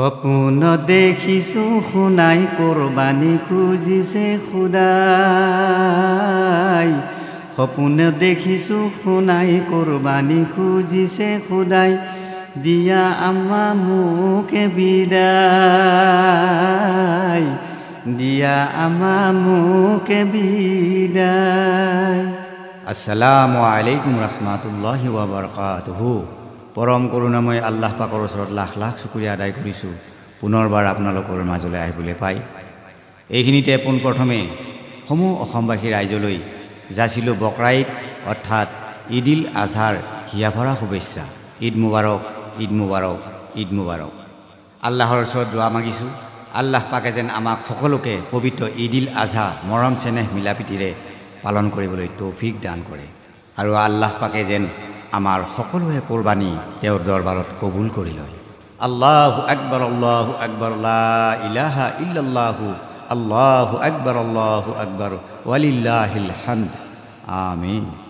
سپن دیکھو خنائی کربانی کھجی سے خدا سپن دیکھائی کردا دیا السلام علیکم رحمت اللہ برقات পৰম কৰুণাময় আল্লাহ পাকৰ ওচৰত লাখ লাখ চুকুৰীয়া আদায় কৰিছোঁ পুনৰবাৰ আপোনালোকৰ মাজলৈ আহিবলৈ পাই এইখিনিতে পোনপ্ৰথমে সমূহ অসমবাসী ৰাইজলৈ যাচিলোঁ বকৰাঈদ অৰ্থাৎ ঈদ ইল আজহাৰ হিয়া ভৰা শুভেচ্ছা ঈদ মোবাৰক ঈদ মোবাৰক ঈদ মোবাৰক আল্লাহৰ ওচৰত দোৱা মাগিছোঁ আল্লাহ পাকে যেন আমাক সকলোকে পবিত্ৰ ঈদ ইল আজহা মৰম চেনেহ মিলাপ্ৰীতিৰে পালন কৰিবলৈ তৌফিক দান কৰে আৰু আল্লাহ পাকে যেন আমার সকলোৰে কোৰবানী তেওঁৰ দৰবাৰত কবুল কৰি লয় আল্লাহ আকবৰ আল্লাহ আকবৰ ইলাহা ইল্লাহু আল্লাহ আকবৰ আল্লাহ আকবৰ ওয়ালিল্লাহিল হামদ আমিন